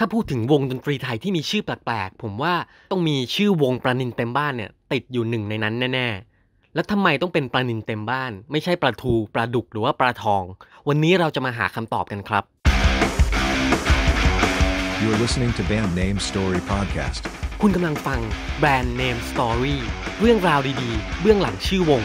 ถ้าพูดถึงวงดนตรีไทยที่มีชื่อแปลกๆ ผมว่าต้องมีชื่อวงปลานินเต็มบ้านเนี่ยติดอยู่หนึ่งในนั้นแน่ๆ แล้วทำไมต้องเป็นปลานินเต็มบ้าน ไม่ใช่ปลาทูปลาดุกหรือว่าปลาทอง วันนี้เราจะมาหาคำตอบกันครับ You are listening to Band Name Story Podcast คุณกำลังฟัง b a n d Name Story เรื่องราวดีๆ เบื้องหลังชื่อวง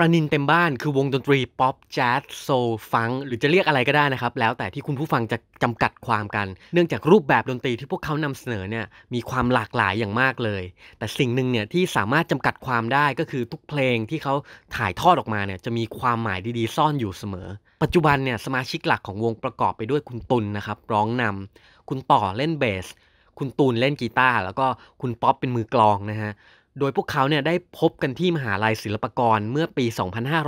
ประนินเต็มบ้าน คือวงดนตรี ป๊อปแจ๊สโซฟัง หรือจะเรียกอะไรก็ได้นะครับ แล้วแต่ที่คุณผู้ฟังจะจำกัดความกัน เนื่องจากรูปแบบดนตรีที่พวกเขานำเสนอเนี่ยมีความหลากหลายอย่างมากเลย แต่สิ่งหนึ่งเนี่ยที่สามารถจำกัดความได้ก็คือทุกเพลงที่เขาถ่ายทอดออกมาเนี่ยจะมีความหมายดีๆ ซ่อนอยู่เสมอ ปัจจุบันเนี่ยสมาชิกหลักของวงประกอบไปด้วยคุณตุลนนะครับร้องนำ คุณต่อเล่นเบส คุณตูนเล่นกีตาร์แล้วก็คุณป๊อปเป็นมือกลองนะฮะโดยพวกเขาเนี่ยได้พบกันที่มหาลัยศิลปากรเมื่อปี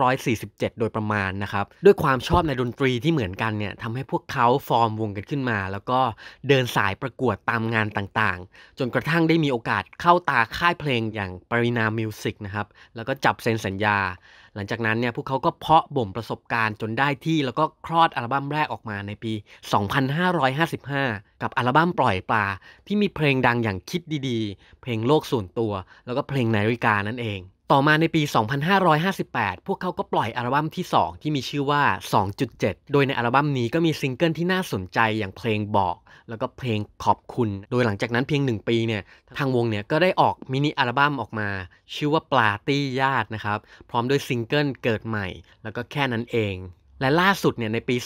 2547 โดยประมาณนะครับ ด้วยความชอบในดนตรีที่เหมือนกันเนี่ยทำให้พวกเขาฟอร์มวงกันขึ้นมา แล้วก็เดินสายประกวดตามงานต่างๆ จนกระทั่งได้มีโอกาสเข้าตาค่ายเพลงอย่างปรินามิวสิกนะครับแล้วก็จับเซ็นสัญญาหลังจากนั้นเนี่ยพวกเขาก็เพาะบ่มประสบการณ์จนได้ที่แล้วก็คลอดอัลบั้มแรกออกมาในปี 2555 กับอัลบั้มปล่อยปลาที่มีเพลงดังอย่างคิดดีๆ เพลงโลกส่วนตัวแล้วก็เพลงนาฬิกานั่นเองต่อมาในปี 2558 พวกเขาก็ปล่อยอัลบั้มที่ 2 ที่มีชื่อว่า 2.7 โดยในอัลบั้มนี้ก็มีซิงเกิลที่น่าสนใจอย่างเพลงบอก แล้วก็เพลงขอบคุณ โดยหลังจากนั้นเพียง 1 ปีเนี่ย ทางวงเนี่ยก็ได้ออกมินิอัลบั้มออกมา ชื่อว่าปลาตี้ญาตินะครับ พร้อมด้วยซิงเกิลเกิดใหม่ แล้วก็แค่นั้นเอง และล่าสุดเนี่ยในปี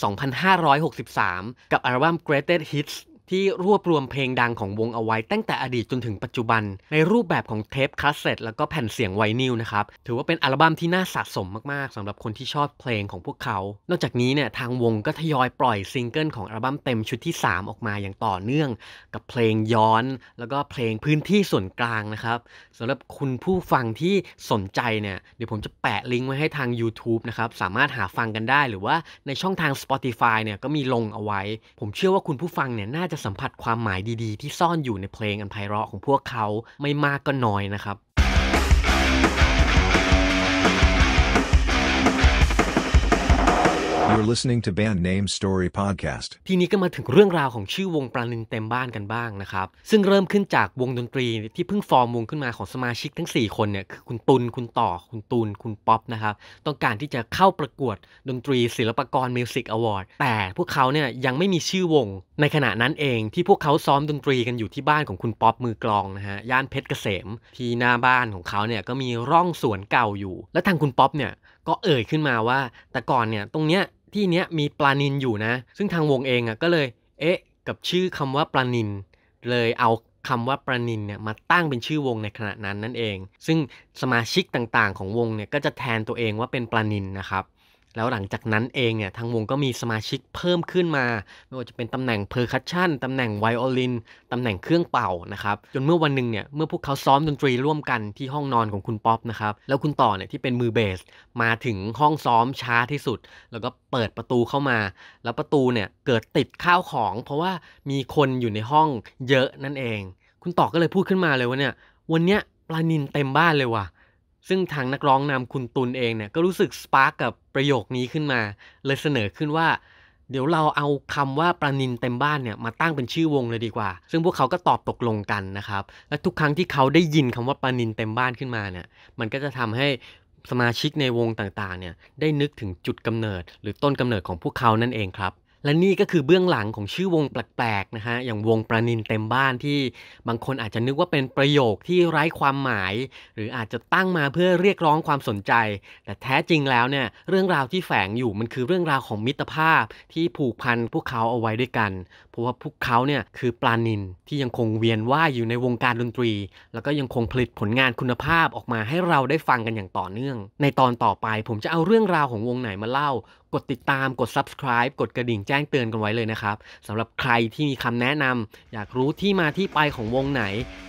2563 กับอัลบั้ม Greatest Hits ที่รวบรวมเพลงดังของวงเอาไว้ ตั้งแต่อดีตจนถึงปัจจุบันในรูปแบบของเทปคาสเซ็ตแล้วก็แผ่นเสียงไวนิลนะครับ ถือว่าเป็นอัลบั้มที่น่าสะสมมากๆสำหรับคนที่ชอบเพลงของพวกเขา นอกจากนี้เนี่ยทางวงก็ทยอยปล่อยซิงเกิลของอัลบั้มเต็มชุดที่ 3 ออกมาอย่างต่อเนื่อง กับเพลงย้อนแล้วก็เพลงพื้นที่ส่วนกลางนะครับสำหรับคุณผู้ฟังที่สนใจเนี่ยเดี๋ยวผมจะแปะลิงก์ไว้ให้ทาง YouTube นะครับสามารถหาฟังกันได้ หรือว่าในช่องทาง Spotify เนี่ยก็มีลงเอาไว้ ผมเชื่อว่าคุณผู้ฟังเนี่ยน่าจะสัมผัสความหมายดีๆที่ซ่อนอยู่ในเพลงอันไพเราะของพวกเขาไม่มากก็น้อยนะครับ are listening to Band Name Story Podcast ทีนี้ก็มาถึงเรื่องราวของชื่อวงปลานิงเต็มบ้านกันบ้างนะครับ ซึ่งเริ่มขึ้นจากวงดนตรี ที่เพิ่งฟอร์มวงขึ้นมาของสมาชิกทั้ง 4 คนเนี่ย คือคุณตุลคุณต่อ คุณตูนคุณป๊อปนะครับต้องการที่จะเข้าประกวดดนตรีศิลปกรมิวสิกอวอร์ด แต่พวกเขาเนี่ยยังไม่มีชื่อวงในขณะนั้นเองที่พวกเขาซ้อมดนตรีกันอยู่ที่บ้านของคุณป๊อปมือกลองนะฮะ ย่านเพชรเกษมที่หน้าบ้านของเขาเนี่ยก็มีร่องสวนเก่าอยู่ และทางคุณป๊อปเนี่ยก็เอ่ยขึ้นมาว่าแต่ก่อนเนี่ยตรงเนี้ยที่เนี้ยมีปลานินอยู่นะ ซึ่งทางวงเองอ่ะก็เลย เอ๊ะ กับชื่อคำว่าปลานิน เลยเอาคำว่าปลานินเนี่ยมาตั้งเป็นชื่อวงในขณะนั้นนั่นเอง ซึ่งสมาชิกต่างๆของวงเนี่ยก็จะแทนตัวเองว่าเป็นปลานินนะครับแล้วหลังจากนั้นเองเนี่ยทางวงก็มีสมาชิกเพิ่มขึ้นมาไม่ว่าจะเป็นตำแหน่งเพอร์คัชชันตำแหน่งไวโอลินตำแหน่งเครื่องเป่านะครับจนเมื่อวันหนึ่งเนี่ยเมื่อพวกเขาซ้อมดนตรีร่วมกันที่ห้องนอนของคุณป๊อปนะครับแล้วคุณต่อเนี่ยที่เป็นมือเบส มาถึงห้องซ้อมช้าที่สุด แล้วก็เปิดประตูเข้ามา แล้วประตูเนี่ยเกิดติดข้าวของ เพราะว่ามีคนอยู่ในห้องเยอะนั่นเอง คุณต่อก็เลยพูดขึ้นมาเลยว่าเนี่ย วันเนี้ยปลานินเต็มบ้านเลยว่ะซึ่งทางนักร้องนำคุณตุลเองเนี่ยก็รู้สึกสปาร์กกับประโยคนี้ขึ้นมาเลยเสนอขึ้นว่าเดี๋ยวเราเอาคำว่าปรานินเต็มบ้านเนี่ยมาตั้งเป็นชื่อวงเลยดีกว่า ซึ่งพวกเขาก็ตอบตกลงกันนะครับ และทุกครั้งที่เขาได้ยินคำว่าปรานินเต็มบ้านขึ้นมาเนี่ยมันก็จะทำให้สมาชิกในวงต่างๆเนี่ยได้นึกถึงจุดกำเนิด หรือต้นกำเนิดของพวกเขานั่นเองครับและนี่ก็คือเบื้องหลังของชื่อวงแปลกๆนะฮะอย่างวงประนินเต็มบ้านที่บางคนอาจจะนึกว่าเป็นประโยคที่ไร้ความหมาย หรืออาจจะตั้งมาเพื่อเรียกร้องความสนใจ แต่แท้จริงแล้วเนี่ยเรื่องราวที่แฝงอยู่มันคือเรื่องราวของมิตรภาพที่ผูกพันพวกเขาเอาไว้ด้วยกันเพราะว่าพวกเขาเนี่ยคือปลานินที่ยังคงเวียนว่ายอยู่ในวงการดนตรี แล้วก็ยังคงผลิตผลงานคุณภาพออกมาให้เราได้ฟังกันอย่างต่อเนื่อง ในตอนต่อไปผมจะเอาเรื่องราวของวงไหนมาเล่ากดติดตามกด subscribe กดกระดิ่งแจ้งเตือนกันไว้เลยนะครับสำหรับใครที่มีคำแนะนำอยากรู้ที่มาที่ไปของวงไหน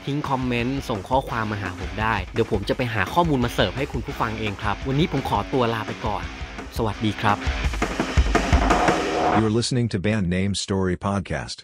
ทิ้งคอมเมนต์ส่งข้อความมาหาผมได้ เดี๋ยวผมจะไปหาข้อมูลมาเสิร์ฟให้คุณผู้ฟังเองครับ วันนี้ผมขอตัวลาไปก่อน สวัสดีครับ You're listening to Band Name Story Podcast